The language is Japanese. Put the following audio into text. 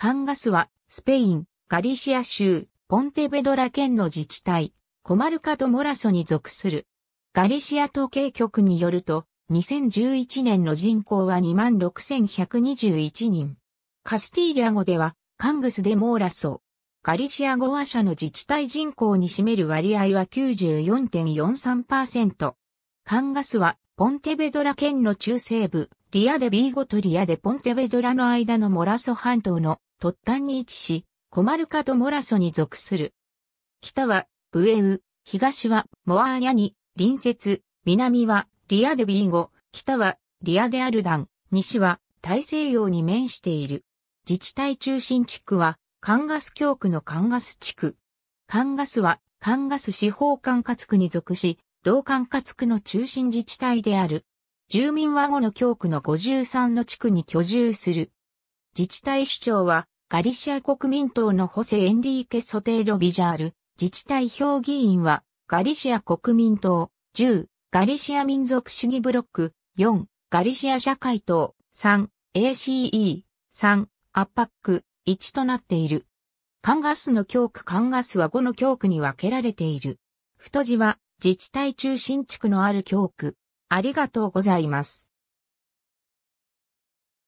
カンガスは、スペイン、ガリシア州、ポンテベドラ県の自治体、コマルカド・モラソに属する。ガリシア統計局によると、2011年の人口は26,121人。カスティーリャ語では、カングス・でモーラソ。ガリシア語話者の自治体人口に占める割合は94.43%。カンガスは、ポンテベドラ県の中西部、リアデビーゴとリアデポンテベドラの間のモラソ半島の突端に位置し、コマルカド・モラソに属する。北はブエウ、東はモアーニャに隣接、南はリアデビーゴ、北はリアデアルダン、西は大西洋に面している。自治体中心地区はカンガス教区のカンガス地区。カンガスはカンガス司法管轄区に属し、同管轄区の中心自治体である。住民は後の教区の53の地区に居住する。自治体首長は、ガリシア国民党のホセ・エンリーケ・ソテーロ・ビジャール、自治体評議員は、ガリシア国民党、10、ガリシア民族主義ブロック、4、ガリシア社会党、3、ACE、3、アッパック、1となっている。カンガスの教区カンガスは5の教区に分けられている。太字は自治体中心地区のある教区。ありがとうございます。